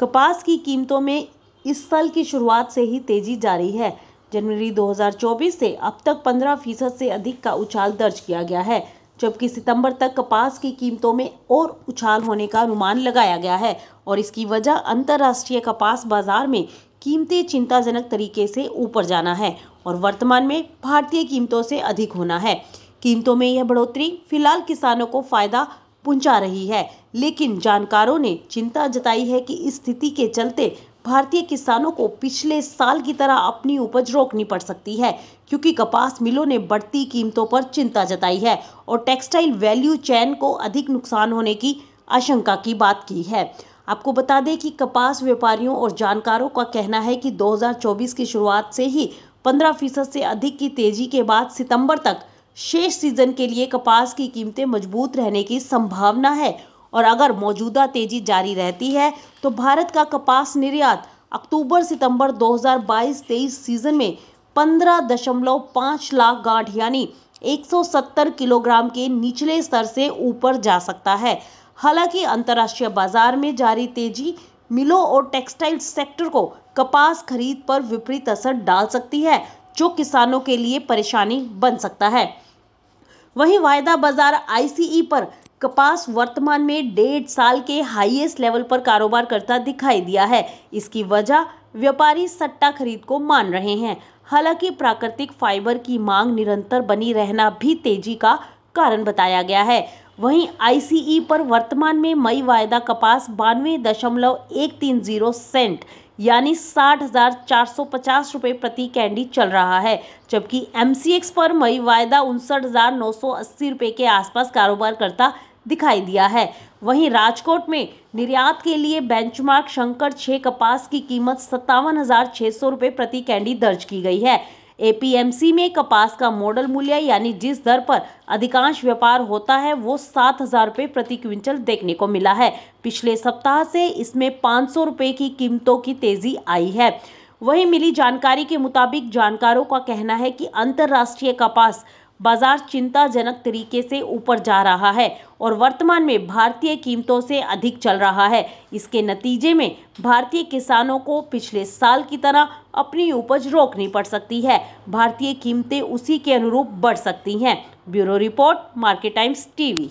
कपास की कीमतों में इस साल की शुरुआत से ही तेजी जारी है जनवरी 2024 से अब तक 15 फीसद से अधिक का उछाल दर्ज किया गया है जबकि सितंबर तक कपास की कीमतों में और उछाल होने का अनुमान लगाया गया है और इसकी वजह अंतर्राष्ट्रीय कपास बाजार में कीमतें चिंताजनक तरीके से ऊपर जाना है और वर्तमान में भारतीय कीमतों से अधिक होना है कीमतों में यह बढ़ोतरी फिलहाल किसानों को फायदा पहुंचा रही है लेकिन जानकारों ने चिंता जताई है कि इस स्थिति के चलते भारतीय किसानों को पिछले साल की तरह अपनी उपज रोकनी पड़ सकती है क्योंकि कपास मिलों ने बढ़ती कीमतों पर चिंता जताई है और टेक्सटाइल वैल्यू चैन को अधिक नुकसान होने की आशंका की बात की है आपको बता दें कि कपास व्यापारियों और जानकारों का कहना है कि 2024 की शुरुआत से ही 15 फीसद से अधिक की तेजी के बाद सितंबर तक शेष सीजन के लिए कपास की कीमतें मजबूत रहने की संभावना है और अगर मौजूदा तेजी जारी रहती है तो भारत का कपास निर्यात अक्टूबर सितंबर 2022-23 सीजन में 15.5 लाख गांठ यानी 170 किलोग्राम के निचले स्तर से ऊपर जा सकता है हालांकि अंतर्राष्ट्रीय बाजार में जारी तेजी मिलों और टेक्सटाइल सेक्टर को कपास खरीद पर विपरीत असर डाल सकती है जो किसानों के लिए परेशानी बन सकता है वहीं वायदा बाजार आईसीई पर कपास वर्तमान में डेढ़ साल के हाईएस्ट लेवल पर कारोबार करता दिखाई दिया है इसकी वजह व्यापारी सट्टा खरीद को मान रहे हैं हालांकि प्राकृतिक फाइबर की मांग निरंतर बनी रहना भी तेजी का कारण बताया गया है वहीं आईसीई पर वर्तमान में मई वायदा कपास बानवे दशमलव एक तीन जीरो सेंट यानी साठ हजार चार सौ पचास रुपये प्रति कैंडी चल रहा है जबकि एम पर मई वायदा उनसठ हजार नौ सौ अस्सी रुपये के आसपास कारोबार करता दिखाई दिया है वहीं राजकोट में निर्यात के लिए बेंचमार्क शंकर छः कपास की कीमत सत्तावन हज़ार छः सौ रुपये प्रति कैंडी दर्ज की गई है एपीएमसी में कपास का मॉडल मूल्य यानी जिस दर पर अधिकांश व्यापार होता है वो सात हजार रुपये प्रति क्विंटल देखने को मिला है पिछले सप्ताह से इसमें पाँच सौ रुपये की कीमतों की तेजी आई है वहीं मिली जानकारी के मुताबिक जानकारों का कहना है कि अंतर्राष्ट्रीय कपास बाजार चिंताजनक तरीके से ऊपर जा रहा है और वर्तमान में भारतीय कीमतों से अधिक चल रहा है इसके नतीजे में भारतीय किसानों को पिछले साल की तरह अपनी उपज रोकनी पड़ सकती है भारतीय कीमतें उसी के अनुरूप बढ़ सकती हैं bureau report market Times TV